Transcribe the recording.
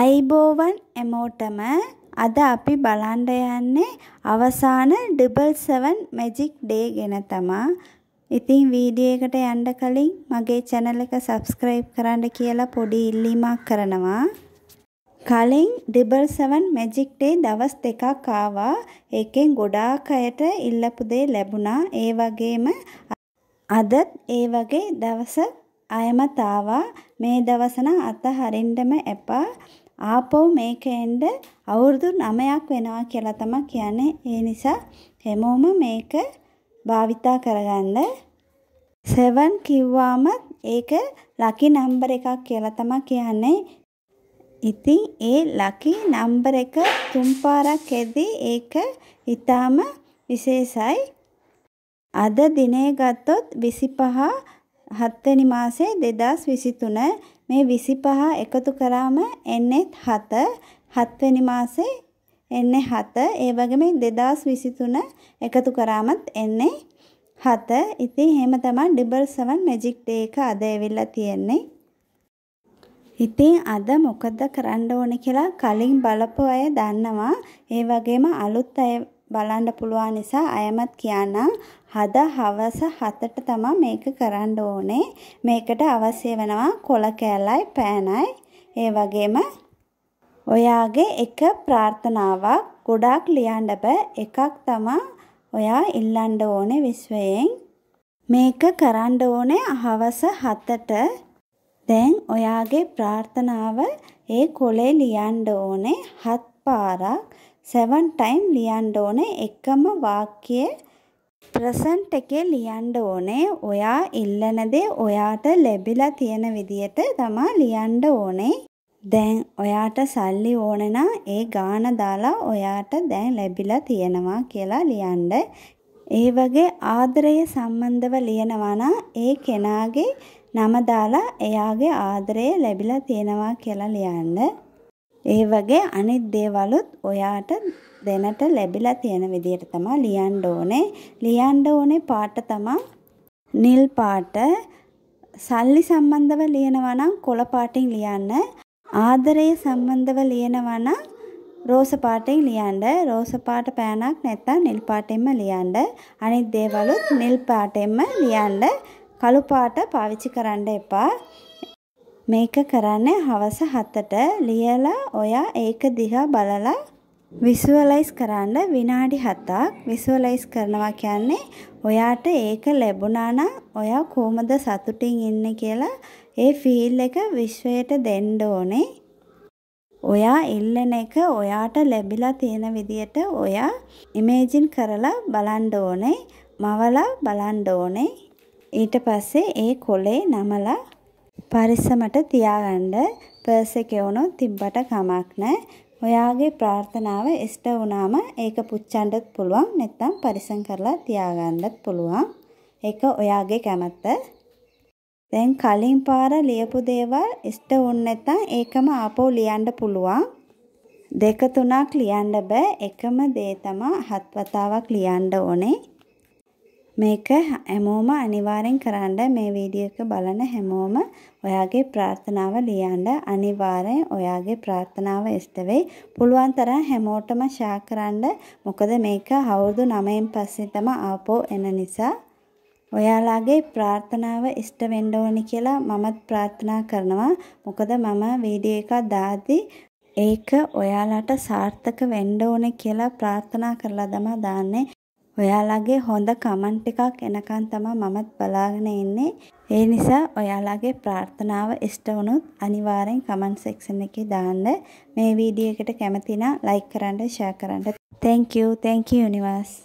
අයිබෝවන් එමෝටම අද අපි බලන්ඩ යන්නේ අවසාන ඩිබල් සවන් මැජික් ඩේ ගෙන තමා ඉතින් වීඩිය එකට යන්ඩ කලින් මගේ චැනල එක සබස්ක්‍රයිබ් කරන්න කියලා පොඩි ඉල්ලීමක් කරනවා කලින් ඩිබල් සවන් මැජික් ඩේ දවස් දෙකක් ආවා ඒකෙන් ගොඩාක් අයට ඉල්ලපු දේ ලැබුණා ඒ වගේම අදත් ඒ වගේ දවසක් අයමතාවා මේ දවසන අත හරින්ඩම එපා ආපහු මේක එන්න අවුරුදු 9ක් වෙනවා කියලා තමයි කියන්නේ. ඒ නිසා හැමෝම මේක භාවිතා කරගන්න. 7 කිව්වාම ඒක ලකි නම්බර් එකක් කියලා තමයි කියන්නේ. ඉතින් ඒ ලකි නම්බර් එක තුන් පාරක් එද්දී ඒක ඊටාම විශේෂයි. අද දිනේ ගත්තොත් 25 හත්වැනි මාසේ දෙදස් විසිතුන මේ විසි පහ එකතු කරාම එන්නෙත් හත හත්වැනි මාසේ එන්නේ හත ඒ වගේම දෙදස් විසිතුන එකතු කරාමත් එන්නේ හත ඉතින් එහෙම තමයි ඩිබල් සවන් මැජික් ඩේ එක අද ඇවිල්ලා තියෙන්නේ ඉතින් අද මොකද කරන්න ඕන කියලා කලින් බලපු අය දන්නවා ඒ වගේම අලුත් අය බලන්න පුළුවන් නිසා අයමත් කියනා හද හවස 7ට තමයි මේක කරන්න ඕනේ. මේකට අවශ්‍ය වෙනවා කොළ කෑල්ලයි පෑනයි. ඒ වගේම ඔයාගේ එක ප්‍රාර්ථනාවක් ගොඩාක් ලියන්න බෑ. එකක් තමයි ඔයා ඉල්ලන්න ඕනේ විශ්වයෙන්. මේක කරන්න ඕනේ හවස 7ට. දැන් ඔයාගේ ප්‍රාර්ථනාව ඒ කොලේ ලියන්න ඕනේ හත් පාරක්. සෙවන් ටයිම් ලියන්න ඕනේ එකම වාක්‍යයේ ප්‍රසන්ට් එකේ ලියන්න ඕනේ ඔයා ඉල්ලන දේ ඔයාට ලැබිලා තියෙන විදියට තමා ලියන්න ඕනේ දැන් ඔයාට සල්ලි ඕන නම් ඒ ගාණ දාලා ඔයාට දැන් ලැබිලා තියෙනවා කියලා ලියන්න ඒ වගේ ආදරය සම්බන්ධව ලියනවා නම් ඒ කෙනාගේ නම දාලා එයාගේ ආදරය ලැබිලා තියෙනවා කියලා ලියන්න ඒ වගේ අනිත් දේවලුත් ඔයාට දැනට ලැබිලා තියෙන විදිහට තමයි ලියන්න ඕනේ. ලියන්න ඕනේ පාට තමයි නිල් පාට. සල්ලි සම්බන්ධව ලියනවා නම් කොළ පාටින් ලියන්න. ආදරය සම්බන්ධව ලියනවා නම් රෝස පාටෙන් ලියන්න රෝස පාට පෑනක් නැත්නම් නිල් පාටෙන්ම ලියන්න අනිත් දේවලුත් නිල් පාටෙන්ම ලියන්න කළු පාට පාවිච්චි කරන්න එපා මේක කරන්නේ හවස 7ට ලියලා ඔයා ඒක දිහා බලලා විසුවලයිස් කරන්න විනාඩි 7ක් විසුවලයිස් කරනවා කියන්නේ ඔයාට ඒක ලැබුණා නම් ඔයා කොහොමද සතුටින් ඉන්නේ කියලා ඒ ෆීල් එක විශ්වයට දෙන්න ඕනේ. ඔයා ඉල්ලන එක ඔයාට ලැබිලා තියෙන විදියට ඔයා ඉමේජින් කරලා බලන්න ඕනේ, මවලා බලන්න ඕනේ. ඊට පස්සේ ඒ කොලේ නමලා පරිස්සමට තියාගන්න පර්ස් එකේ වුණොත් තිබ්බට කමක් නැහැ. ඔයාගේ ප්‍රාර්ථනාව ඉෂ්ට වුණාම ඒක පුච්චන්නත් පුළුවන් නැත්නම් පරිස්සම් කරලා තියාගන්නත් පුළුවන්. ඒක ඔයාගේ කැමැත්ත. දැන් කලින් පාර ලියපු දේවල් ඉෂ්ට වුණ නැත්නම් ඒකම ආපහු ලියන්න පුළුවන්. දෙක තුනක් ලියන්න බෑ. එකම දේ තමයි හත් වතාවක් ලියන්න ඕනේ. මේක හැමෝම අනිවාර්යෙන් කරන්න මේ වීඩියෝ එක බලන හැමෝම ඔයාගේ ප්‍රාර්ථනාව ලියන්න අනිවාර්යෙන් ඔයාගේ ප්‍රාර්ථනාව ඉෂ්ට වෙයි. පුළුවන් තරම් හැමෝටම ෂෙයා කරන්න. මොකද මේක අවුරුදු 9න් පස්සේ තම ආපෝ එන නිසා ඔයාලාගේ ප්‍රාර්ථනාව ඉෂ්ට වෙන්න ඕනි කියලා මමත් ප්‍රාර්ථනා කරනවා. මොකද මම වීඩියෝ එකක් දාද්දී ඒක ඔයාලට සාර්ථක වෙන්න ඕනේ කියලා ප්‍රාර්ථනා කරලා තමයි දාන්නේ. ඔයාලගේ හොඳ කමන්ට් එකක් එනකන් තමයි මමත් බලාගෙන ඉන්නේ. ඒ නිසා ඔයාලගේ ප්‍රාර්ථනාව ඉෂ්ට වුණොත් අනිවාර්යෙන් කමන්ට් සෙක්ෂන් එකේ දාන්න. මේ වීඩියෝ එකට කැමති නම් ලයික් කරන්න, ෂෙයා කරන්න. Thank you. Thank you universe.